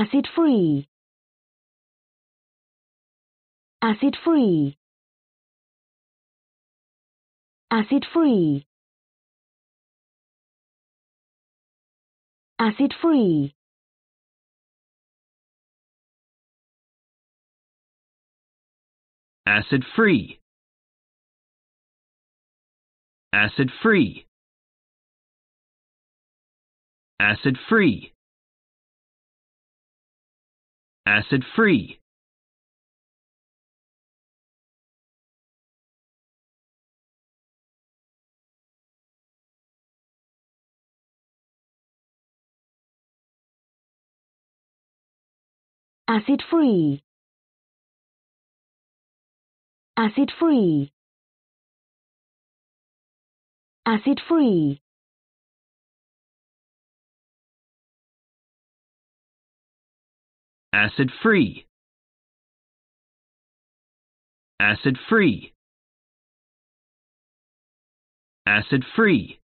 acid-free acid-free acid-free acid-free acid-free acid-free acid-free acid-free acid free acid free acid free acid-free acid-free acid-free